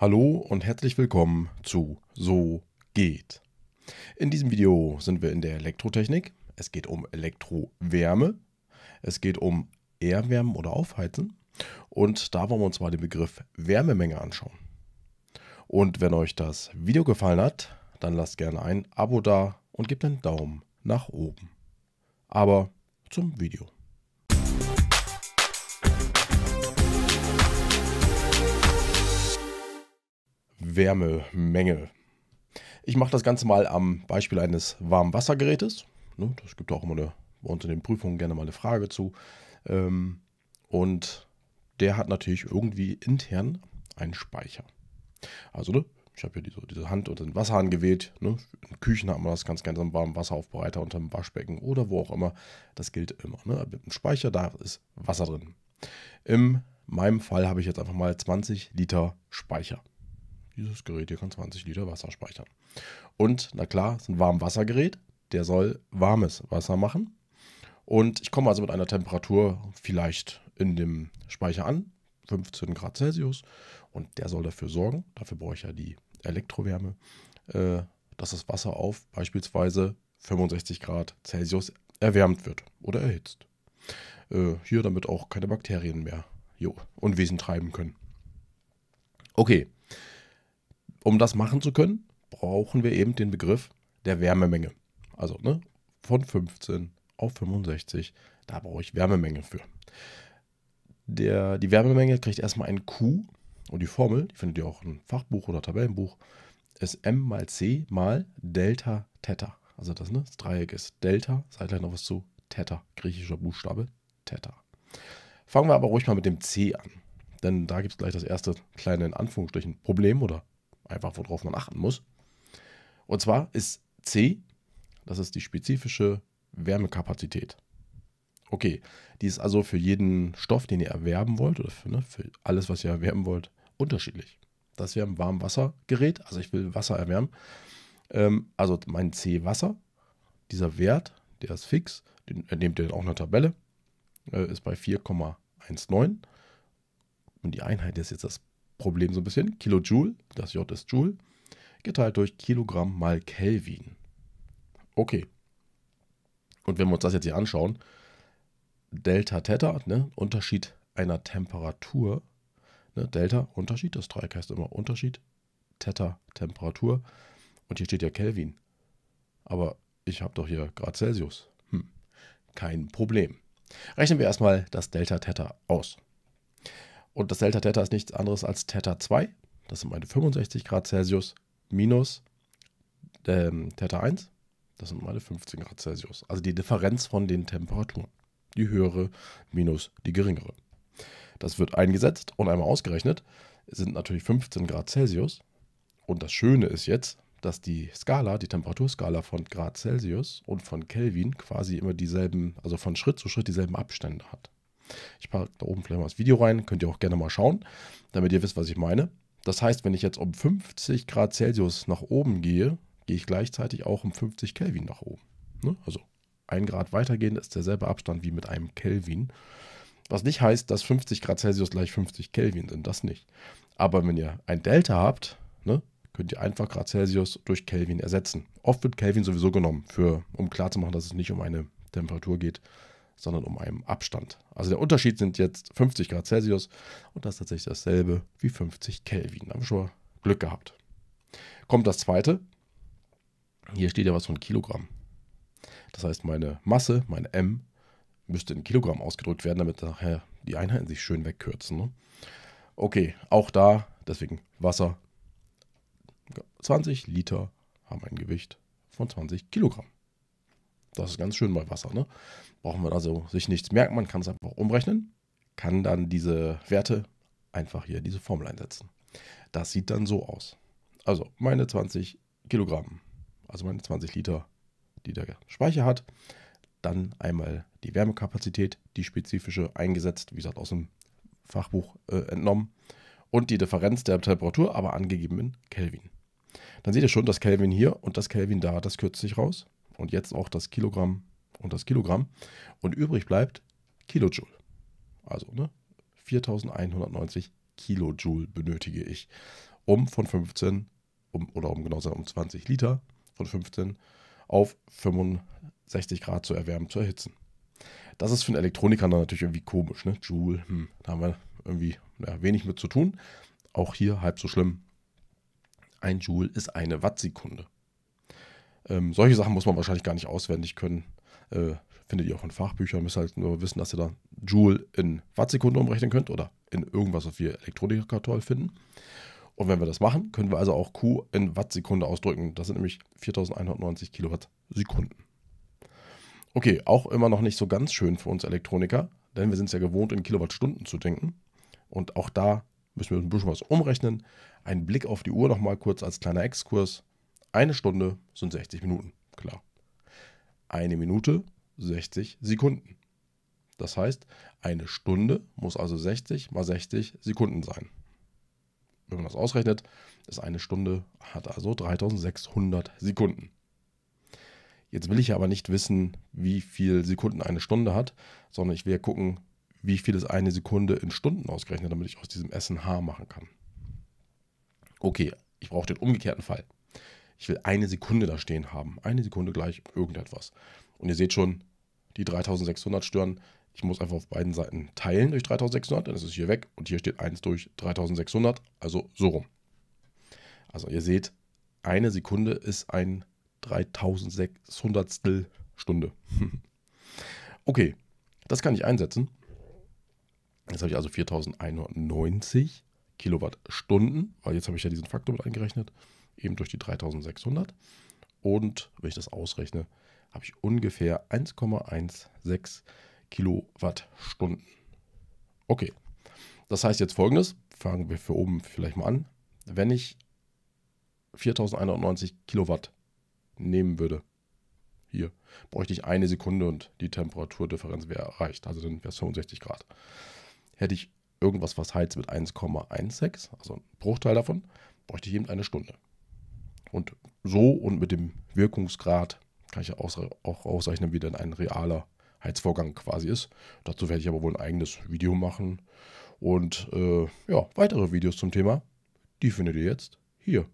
Hallo und herzlich willkommen zu So geht. In diesem Video sind wir in der Elektrotechnik. Es geht um Elektrowärme. Es geht um Erwärmen oder Aufheizen. Und da wollen wir uns mal den Begriff Wärmemenge anschauen. Und wenn euch das Video gefallen hat, dann lasst gerne ein Abo da und gebt einen Daumen nach oben. Aber zum Video. Wärmemenge. Ich mache das Ganze mal am Beispiel eines Warmwassergerätes. Ne, das gibt auch immer eine, bei uns in den Prüfungen gerne mal eine Frage zu. Ähm, und der hat natürlich irgendwie intern einen Speicher. Also, ne, ich habe hier diese, diese Hand unter den Wasserhahn gewählt. Ne? In Küchen hat man das ganz gerne am warmen Wasseraufbereiter, unter dem Waschbecken oder wo auch immer. Das gilt immer. Ne? Mit einem Speicher, da ist Wasser drin. In meinem Fall habe ich jetzt einfach mal 20 Liter Speicher dieses Gerät hier kann 20 Liter Wasser speichern. Und na klar, es ist ein Warmwassergerät, der soll warmes Wasser machen. Und ich komme also mit einer Temperatur vielleicht in dem Speicher an, 15 Grad Celsius. Und der soll dafür sorgen, dafür brauche ich ja die Elektrowärme, äh, dass das Wasser auf beispielsweise 65 Grad Celsius erwärmt wird oder erhitzt. Äh, hier damit auch keine Bakterien mehr jo, Unwesen treiben können. Okay, um das machen zu können, brauchen wir eben den Begriff der Wärmemenge. Also ne, von 15 auf 65, da brauche ich Wärmemenge für. Der, die Wärmemenge kriegt erstmal ein Q und die Formel, die findet ihr auch im Fachbuch oder Tabellenbuch, ist M mal C mal Delta Theta. Also das, ne, das Dreieck ist Delta, seid gleich noch was zu Theta, griechischer Buchstabe Theta. Fangen wir aber ruhig mal mit dem C an, denn da gibt es gleich das erste kleine in Anführungsstrichen Problem oder einfach worauf man achten muss. Und zwar ist C, das ist die spezifische Wärmekapazität. Okay, die ist also für jeden Stoff, den ihr erwerben wollt oder für, ne, für alles, was ihr erwerben wollt, unterschiedlich. Das wäre ein Warmwassergerät, also ich will Wasser erwärmen. Ähm, also mein C Wasser, dieser Wert, der ist fix, den äh, nehmt ihr auch eine Tabelle, äh, ist bei 4,19 und die Einheit ist jetzt das Problem so ein bisschen. Kilojoule, das J ist Joule, geteilt durch Kilogramm mal Kelvin. Okay. Und wenn wir uns das jetzt hier anschauen, Delta Theta, ne, Unterschied einer Temperatur, ne, Delta, Unterschied, das Dreieck heißt immer Unterschied, Theta, Temperatur. Und hier steht ja Kelvin. Aber ich habe doch hier Grad Celsius. Hm. Kein Problem. Rechnen wir erstmal das Delta Theta aus. Und das Delta Theta ist nichts anderes als Theta 2. Das sind meine 65 Grad Celsius minus ähm, Theta 1. Das sind meine 15 Grad Celsius. Also die Differenz von den Temperaturen. Die höhere minus die geringere. Das wird eingesetzt und einmal ausgerechnet. sind natürlich 15 Grad Celsius. Und das Schöne ist jetzt, dass die Skala, die Temperaturskala von Grad Celsius und von Kelvin quasi immer dieselben, also von Schritt zu Schritt dieselben Abstände hat. Ich packe da oben vielleicht mal das Video rein, könnt ihr auch gerne mal schauen, damit ihr wisst, was ich meine. Das heißt, wenn ich jetzt um 50 Grad Celsius nach oben gehe, gehe ich gleichzeitig auch um 50 Kelvin nach oben. Ne? Also ein Grad weitergehen ist derselbe Abstand wie mit einem Kelvin. Was nicht heißt, dass 50 Grad Celsius gleich 50 Kelvin sind, das nicht. Aber wenn ihr ein Delta habt, ne, könnt ihr einfach Grad Celsius durch Kelvin ersetzen. Oft wird Kelvin sowieso genommen, für, um klarzumachen, dass es nicht um eine Temperatur geht, sondern um einen Abstand. Also der Unterschied sind jetzt 50 Grad Celsius und das ist tatsächlich dasselbe wie 50 Kelvin. Da haben wir schon mal Glück gehabt. Kommt das zweite. Hier steht ja was von Kilogramm. Das heißt, meine Masse, mein M, müsste in Kilogramm ausgedrückt werden, damit nachher die Einheiten sich schön wegkürzen. Ne? Okay, auch da, deswegen Wasser. 20 Liter haben ein Gewicht von 20 Kilogramm. Das ist ganz schön bei Wasser. Ne? Brauchen wir also sich nichts merken, man kann es einfach umrechnen, kann dann diese Werte einfach hier diese Formel einsetzen. Das sieht dann so aus. Also meine 20 Kilogramm, also meine 20 Liter, die der Speicher hat. Dann einmal die Wärmekapazität, die spezifische eingesetzt, wie gesagt, aus dem Fachbuch äh, entnommen. Und die Differenz der Temperatur, aber angegeben in Kelvin. Dann seht ihr schon, das Kelvin hier und das Kelvin da, das kürzt sich raus und jetzt auch das Kilogramm und das Kilogramm. Und übrig bleibt Kilojoule. Also ne, 4190 Kilojoule benötige ich, um von 15, um, oder um genau zu sagen, um 20 Liter von 15 auf 65 Grad zu erwärmen, zu erhitzen. Das ist für einen Elektroniker dann natürlich irgendwie komisch, ne? Joule, hm, da haben wir irgendwie ja, wenig mit zu tun. Auch hier halb so schlimm. Ein Joule ist eine Wattsekunde. Ähm, solche Sachen muss man wahrscheinlich gar nicht auswendig können. Äh, findet ihr auch in Fachbüchern. Müsst halt nur wissen, dass ihr da Joule in Wattsekunden umrechnen könnt oder in irgendwas, was wir Elektronikatoll finden. Und wenn wir das machen, können wir also auch Q in Wattsekunde ausdrücken. Das sind nämlich 4190 Kilowattsekunden. Okay, auch immer noch nicht so ganz schön für uns Elektroniker, denn wir sind es ja gewohnt, in Kilowattstunden zu denken. Und auch da müssen wir ein bisschen was umrechnen. Ein Blick auf die Uhr nochmal kurz als kleiner Exkurs. Eine Stunde sind 60 Minuten, klar. Eine Minute 60 Sekunden. Das heißt, eine Stunde muss also 60 mal 60 Sekunden sein. Wenn man das ausrechnet, ist eine Stunde, hat also 3600 Sekunden. Jetzt will ich aber nicht wissen, wie viel Sekunden eine Stunde hat, sondern ich will gucken, wie viel ist eine Sekunde in Stunden ausgerechnet, damit ich aus diesem SNH machen kann. Okay, ich brauche den umgekehrten Fall ich will eine Sekunde da stehen haben. Eine Sekunde gleich irgendetwas. Und ihr seht schon, die 3600 stören. Ich muss einfach auf beiden Seiten teilen durch 3600, dann ist es hier weg und hier steht 1 durch 3600, also so rum. Also ihr seht, eine Sekunde ist ein 3600 Stunde. okay, das kann ich einsetzen. Jetzt habe ich also 4190 Kilowattstunden, weil jetzt habe ich ja diesen Faktor mit eingerechnet eben durch die 3600. Und wenn ich das ausrechne, habe ich ungefähr 1,16 Kilowattstunden. Okay, das heißt jetzt folgendes, fangen wir für oben vielleicht mal an. Wenn ich 4190 Kilowatt nehmen würde, hier, bräuchte ich eine Sekunde und die Temperaturdifferenz wäre erreicht, also dann wäre es 65 Grad. Hätte ich irgendwas, was heizt mit 1,16, also ein Bruchteil davon, bräuchte ich eben eine Stunde. Und so und mit dem Wirkungsgrad kann ich ja auch ausrechnen, wie denn ein realer Heizvorgang quasi ist. Dazu werde ich aber wohl ein eigenes Video machen. Und äh, ja, weitere Videos zum Thema, die findet ihr jetzt hier.